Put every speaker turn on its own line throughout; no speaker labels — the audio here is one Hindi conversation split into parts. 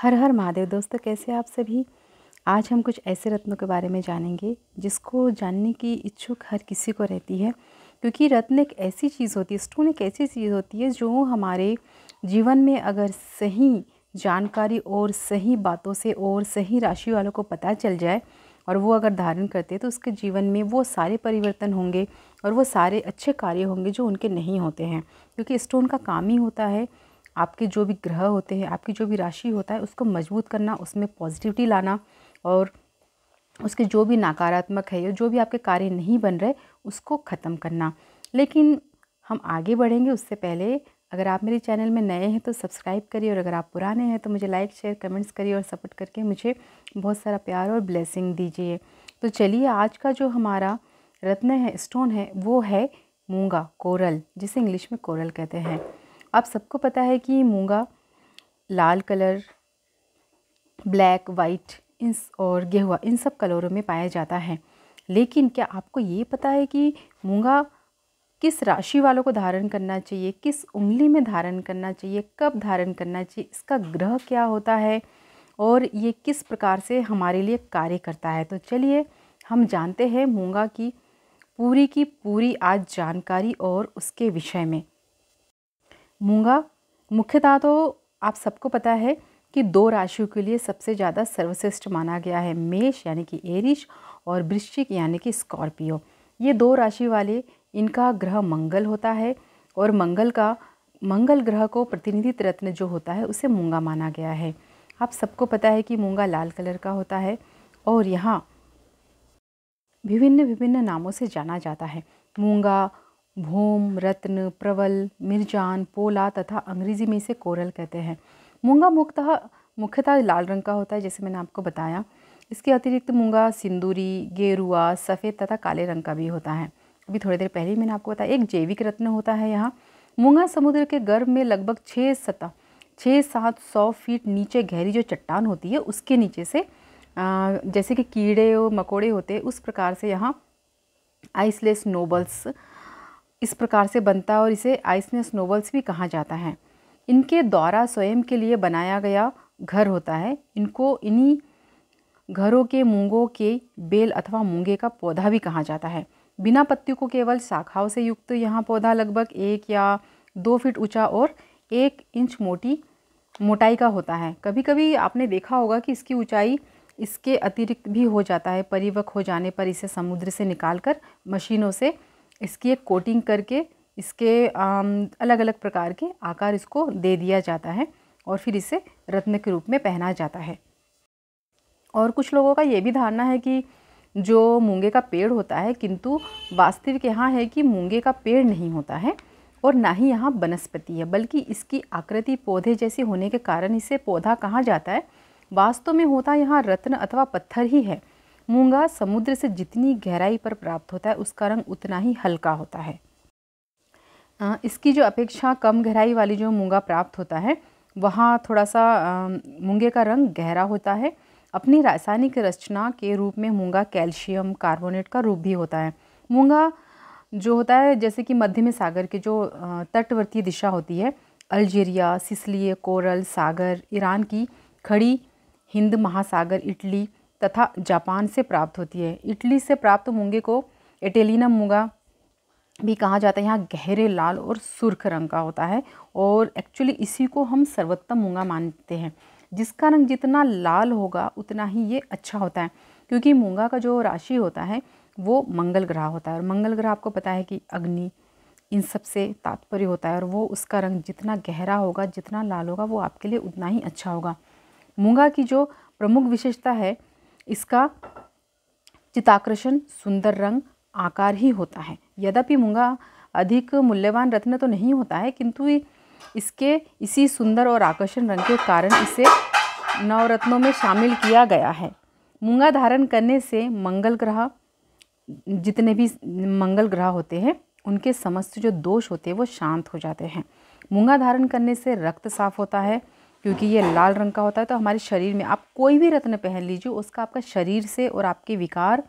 हर हर महादेव दोस्तों तो कैसे आप सभी आज हम कुछ ऐसे रत्नों के बारे में जानेंगे जिसको जानने की इच्छुक हर किसी को रहती है क्योंकि रत्न एक ऐसी चीज़ होती है स्टोन एक ऐसी चीज़ होती है जो हमारे जीवन में अगर सही जानकारी और सही बातों से और सही राशि वालों को पता चल जाए और वो अगर धारण करते हैं तो उसके जीवन में वो सारे परिवर्तन होंगे और वो सारे अच्छे कार्य होंगे जो उनके नहीं होते हैं क्योंकि स्टोन का काम ही होता है आपके जो भी ग्रह होते हैं आपकी जो भी राशि होता है उसको मजबूत करना उसमें पॉजिटिविटी लाना और उसके जो भी नकारात्मक है या जो भी आपके कार्य नहीं बन रहे उसको ख़त्म करना लेकिन हम आगे बढ़ेंगे उससे पहले अगर आप मेरे चैनल में नए हैं तो सब्सक्राइब करिए और अगर आप पुराने हैं तो मुझे लाइक शेयर कमेंट्स करिए और सपोर्ट करके मुझे बहुत सारा प्यार और ब्लेसिंग दीजिए तो चलिए आज का जो हमारा रत्न है स्टोन है वो है मूंगा कोरल जिसे इंग्लिश में कोरल कहते हैं आप सबको पता है कि मूंगा लाल कलर ब्लैक वाइट इन और गेहुआ इन सब कलरों में पाया जाता है लेकिन क्या आपको ये पता है कि मूंगा किस राशि वालों को धारण करना चाहिए किस उंगली में धारण करना चाहिए कब धारण करना चाहिए इसका ग्रह क्या होता है और ये किस प्रकार से हमारे लिए कार्य करता है तो चलिए हम जानते हैं मूंगा की पूरी की पूरी आज जानकारी और उसके विषय में मूंगा मुख्यतः तो आप सबको पता है कि दो राशियों के लिए सबसे ज़्यादा सर्वश्रेष्ठ माना गया है मेष यानी कि एरिश और वृश्चिक यानी कि स्कॉर्पियो ये दो राशि वाले इनका ग्रह मंगल होता है और मंगल का मंगल ग्रह को प्रतिनिधित्व रत्न जो होता है उसे मूंगा माना गया है आप सबको पता है कि मूंगा लाल कलर का होता है और यहाँ विभिन्न विभिन्न नामों से जाना जाता है मूंगा भूम रत्न प्रवल मिर्जान पोला तथा अंग्रेज़ी में इसे कोरल कहते हैं मूंगा मुख्यतः मुख्यतः लाल रंग का होता है जैसे मैंने आपको बताया इसके अतिरिक्त मूंगा सिंदूरी गेरुआ सफ़ेद तथा काले रंग का भी होता है अभी थोड़ी देर पहले ही मैंने आपको बताया एक जैविक रत्न होता है यहाँ मूंगा समुद्र के गर्भ में लगभग छः सतह छः सात सौ फीट नीचे गहरी जो चट्टान होती है उसके नीचे से जैसे कि कीड़े और मकोड़े होते उस प्रकार से यहाँ आइसलेस नोबल्स इस प्रकार से बनता है और इसे आइसनेस नोवल्स भी कहा जाता है इनके द्वारा स्वयं के लिए बनाया गया घर होता है इनको इन्हीं घरों के मूंगों के बेल अथवा मूंगे का पौधा भी कहा जाता है बिना पत्तियों को केवल शाखाओं से युक्त यहाँ पौधा लगभग एक या दो फीट ऊंचा और एक इंच मोटी मोटाई का होता है कभी कभी आपने देखा होगा कि इसकी ऊंचाई इसके अतिरिक्त भी हो जाता है परिवक हो जाने पर इसे समुद्र से निकालकर मशीनों से इसकी एक कोटिंग करके इसके अलग अलग प्रकार के आकार इसको दे दिया जाता है और फिर इसे रत्न के रूप में पहना जाता है और कुछ लोगों का ये भी धारणा है कि जो मूँगे का पेड़ होता है किंतु वास्तविक यहाँ है कि मूंगे का पेड़ नहीं होता है और ना ही यहाँ वनस्पति है बल्कि इसकी आकृति पौधे जैसी होने के कारण इसे पौधा कहा जाता है वास्तव में होता यहाँ रत्न अथवा पत्थर ही है मूंगा समुद्र से जितनी गहराई पर प्राप्त होता है उसका रंग उतना ही हल्का होता है इसकी जो अपेक्षा कम गहराई वाली जो मूंगा प्राप्त होता है वहाँ थोड़ा सा मूंगे का रंग गहरा होता है अपनी रासायनिक रचना के रूप में मूंगा कैल्शियम कार्बोनेट का रूप भी होता है मूंगा जो होता है जैसे कि मध्य में सागर के जो तटवर्तीय दिशा होती है अल्जीरिया सिसलिए कोरल सागर ईरान की खड़ी हिंद महासागर इटली तथा जापान से प्राप्त होती है इटली से प्राप्त मूँगे को एटेलिना मूँगा भी कहा जाता है यहाँ गहरे लाल और सुर्ख रंग का होता है और एक्चुअली इसी को हम सर्वोत्तम मूँगा मानते हैं जिसका रंग जितना लाल होगा उतना ही ये अच्छा होता है क्योंकि मूंगा का जो राशि होता है वो मंगल ग्रह होता है और मंगल ग्रह आपको पता है कि अग्नि इन सब से तात्पर्य होता है और वो उसका रंग जितना गहरा होगा जितना लाल होगा वो आपके लिए उतना ही अच्छा होगा मूंगा की जो प्रमुख विशेषता है इसका चिताकर्षण सुंदर रंग आकार ही होता है यद्यपि मूंगा अधिक मूल्यवान रत्न तो नहीं होता है किंतु इसके इसी सुंदर और आकर्षण रंग के कारण इसे नवरत्नों में शामिल किया गया है मूंगा धारण करने से मंगल ग्रह जितने भी मंगल ग्रह होते हैं उनके समस्त जो दोष होते हैं वो शांत हो जाते हैं मूंगा धारण करने से रक्त साफ होता है क्योंकि ये लाल रंग का होता है तो हमारे शरीर में आप कोई भी रत्न पहन लीजिए उसका आपका शरीर से और आपके विकार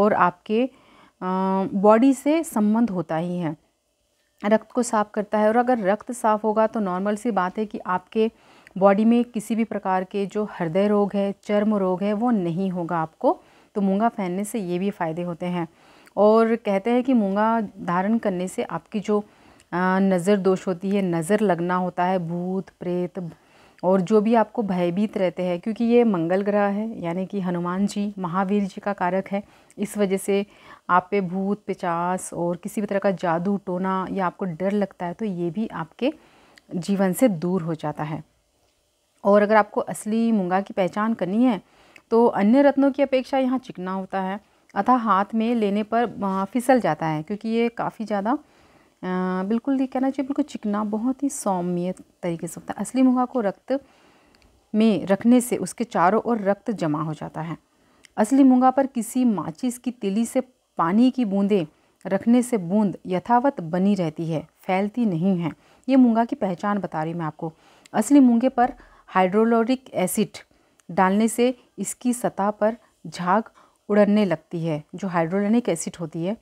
और आपके बॉडी से संबंध होता ही है रक्त को साफ करता है और अगर रक्त साफ होगा तो नॉर्मल सी बात है कि आपके बॉडी में किसी भी प्रकार के जो हृदय रोग है चर्म रोग है वो नहीं होगा आपको तो मूंगा पहनने से ये भी फ़ायदे होते हैं और कहते हैं कि मूंगा धारण करने से आपकी जो नज़र दोष होती है नज़र लगना होता है भूत प्रेत और जो भी आपको भयभीत रहते हैं क्योंकि ये मंगल ग्रह है यानी कि हनुमान जी महावीर जी का कारक है इस वजह से आप पे भूत पिचास और किसी भी तरह का जादू टोना या आपको डर लगता है तो ये भी आपके जीवन से दूर हो जाता है और अगर आपको असली मूंगा की पहचान करनी है तो अन्य रत्नों की अपेक्षा यहाँ चिकना होता है अतः हाथ में लेने पर फिसल जाता है क्योंकि ये काफ़ी ज़्यादा बिल्कुल ये कहना चाहिए बिल्कुल चिकना बहुत ही सौम्य तरीके से होता है असली मुहा को रक्त में रखने से उसके चारों ओर रक्त जमा हो जाता है असली मुंगा पर किसी माचिस की तिली से पानी की बूंदें रखने से बूंद यथावत बनी रहती है फैलती नहीं है ये मुंगा की पहचान बता रही मैं आपको असली मूँगे पर हाइड्रोलोरिक एसिड डालने से इसकी सतह पर झाग उड़ने लगती है जो हाइड्रोलोरिक एसिड होती है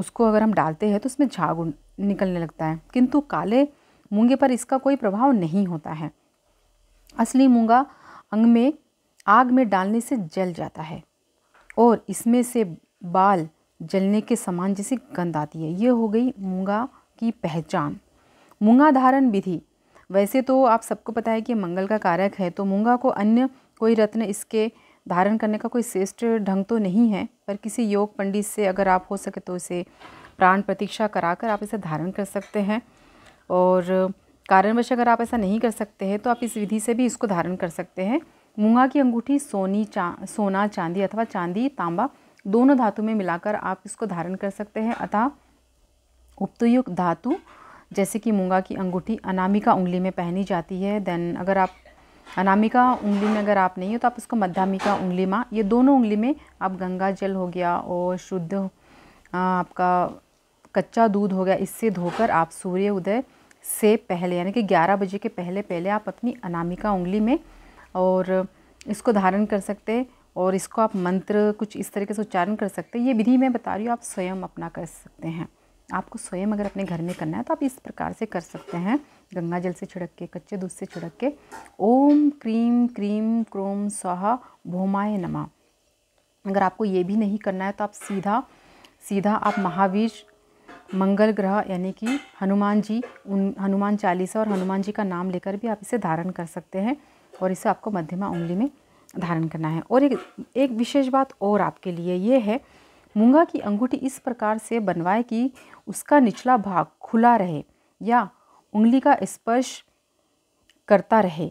उसको अगर हम डालते हैं तो उसमें झाग निकलने लगता है किंतु काले मूंगे पर इसका कोई प्रभाव नहीं होता है असली मूंगा अंग में आग में डालने से जल जाता है और इसमें से बाल जलने के समान जैसी गंध आती है ये हो गई मूंगा की पहचान मूंगा धारण विधि वैसे तो आप सबको पता है कि मंगल का कारक है तो मूंगा को अन्य कोई रत्न इसके धारण करने का कोई श्रेष्ठ ढंग तो नहीं है पर किसी योग पंडित से अगर आप हो सके तो इसे प्राण प्रतीक्षा करा कर आप इसे धारण कर सकते हैं और कारणवश अगर आप ऐसा नहीं कर सकते हैं तो आप इस विधि से भी इसको धारण कर सकते हैं मूंगा की अंगूठी सोनी चा सोना चांदी अथवा चांदी तांबा दोनों धातु में मिलाकर आप इसको धारण कर सकते हैं अतः उपतयुक्त धातु जैसे कि मूंगा की अंगूठी अनामिका उंगली में पहनी जाती है देन अगर आप अनामिका उंगली में अगर आप नहीं हो तो आप उसको मध्यामिका उंगली माँ ये दोनों उंगली में आप गंगा जल हो गया और शुद्ध आपका कच्चा दूध हो गया इससे धोकर आप सूर्य उदय से पहले यानी कि 11 बजे के पहले पहले आप अपनी अनामिका उंगली में और इसको धारण कर सकते और इसको आप मंत्र कुछ इस तरीके से उच्चारण कर सकते ये विधि मैं बता रही हूँ आप स्वयं अपना कर सकते हैं आपको स्वयं अगर अपने घर में करना है तो आप इस प्रकार से कर सकते हैं गंगा जल से छिड़क के कच्चे दूध से छिड़क के ओम क्रीम क्रीम क्रोम स्वाहा भोमाय नमा अगर आपको ये भी नहीं करना है तो आप सीधा सीधा आप महावीर मंगल ग्रह यानी कि हनुमान जी उन हनुमान चालीसा और हनुमान जी का नाम लेकर भी आप इसे धारण कर सकते हैं और इसे आपको मध्यमा उंगली में धारण करना है और एक एक विशेष बात और आपके लिए ये है मूंगा की अंगूठी इस प्रकार से बनवाए कि उसका निचला भाग खुला रहे या उंगली का स्पर्श करता रहे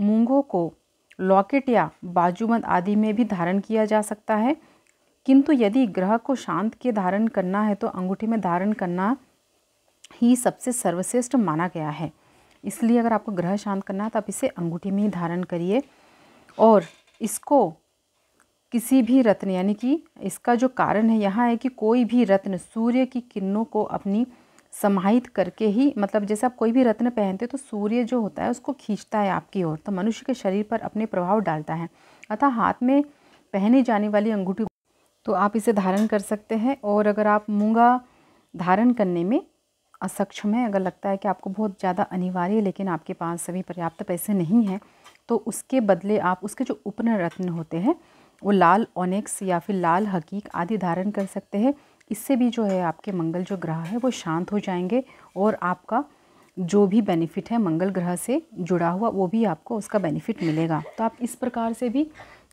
मूंगों को लॉकेट या बाजूबंद आदि में भी धारण किया जा सकता है किंतु यदि ग्रह को शांत के धारण करना है तो अंगूठी में धारण करना ही सबसे सर्वश्रेष्ठ माना गया है इसलिए अगर आपको ग्रह शांत करना है तो आप इसे अंगूठी में ही धारण करिए और इसको किसी भी रत्न यानी कि इसका जो कारण है यहाँ है कि कोई भी रत्न सूर्य की किरणों को अपनी समाहित करके ही मतलब जैसे आप कोई भी रत्न पहनते हो तो सूर्य जो होता है उसको खींचता है आपकी ओर तो मनुष्य के शरीर पर अपने प्रभाव डालता है अतः हाथ में पहने जाने वाली अंगूठी तो आप इसे धारण कर सकते हैं और अगर आप मूंगा धारण करने में असक्षम है अगर लगता है कि आपको बहुत ज़्यादा अनिवार्य है लेकिन आपके पास सभी पर्याप्त पैसे नहीं हैं तो उसके बदले आप उसके जो उपन रत्न होते हैं वो लाल ओनेक्स या फिर लाल हकीक आदि धारण कर सकते हैं इससे भी जो है आपके मंगल जो ग्रह है वो शांत हो जाएंगे और आपका जो भी बेनिफिट है मंगल ग्रह से जुड़ा हुआ वो भी आपको उसका बेनिफिट मिलेगा तो आप इस प्रकार से भी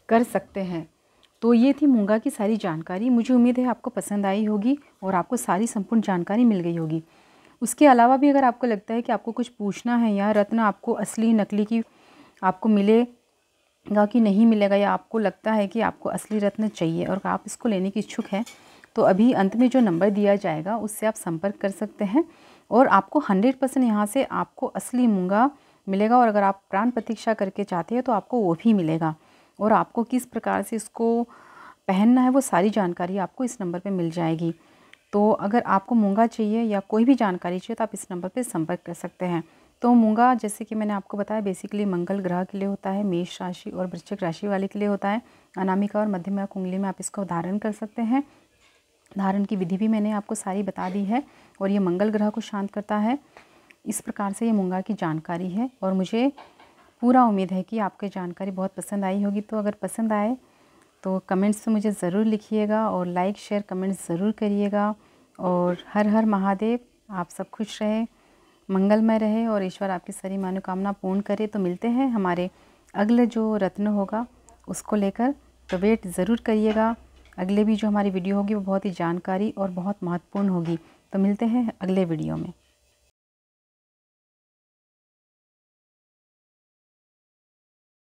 कर सकते हैं तो ये थी मूंगा की सारी जानकारी मुझे उम्मीद है आपको पसंद आई होगी और आपको सारी संपूर्ण जानकारी मिल गई होगी उसके अलावा भी अगर आपको लगता है कि आपको कुछ पूछना है या रत्न आपको असली नकली की आपको मिले कहा कि नहीं मिलेगा या आपको लगता है कि आपको असली रत्न चाहिए और आप इसको लेने की इच्छुक हैं तो अभी अंत में जो नंबर दिया जाएगा उससे आप संपर्क कर सकते हैं और आपको हंड्रेड परसेंट यहाँ से आपको असली मूँगा मिलेगा और अगर आप प्राण प्रतीक्षा करके चाहते हैं तो आपको वो भी मिलेगा और आपको किस प्रकार से इसको पहनना है वो सारी जानकारी आपको इस नंबर पर मिल जाएगी तो अगर आपको मूँगा चाहिए या कोई भी जानकारी चाहिए तो आप इस नंबर पर संपर्क कर सकते हैं तो मूंगा जैसे कि मैंने आपको बताया बेसिकली मंगल ग्रह के लिए होता है मेष राशि और वृश्चिक राशि वाले के लिए होता है अनामिका और मध्यमा कुंगली में आप इसको धारण कर सकते हैं धारण की विधि भी मैंने आपको सारी बता दी है और ये मंगल ग्रह को शांत करता है इस प्रकार से ये मूंगा की जानकारी है और मुझे पूरा उम्मीद है कि आपकी जानकारी बहुत पसंद आई होगी तो अगर पसंद आए तो कमेंट्स में मुझे ज़रूर लिखिएगा और लाइक शेयर कमेंट्स ज़रूर करिएगा और हर हर महादेव आप सब खुश रहें मंगलमय रहे और ईश्वर आपकी सारी मनोकामना पूर्ण करे तो मिलते हैं हमारे अगले जो रत्न होगा उसको लेकर तो वेट ज़रूर करिएगा अगले भी जो हमारी वीडियो होगी वो बहुत ही जानकारी और बहुत महत्वपूर्ण होगी तो मिलते हैं अगले वीडियो में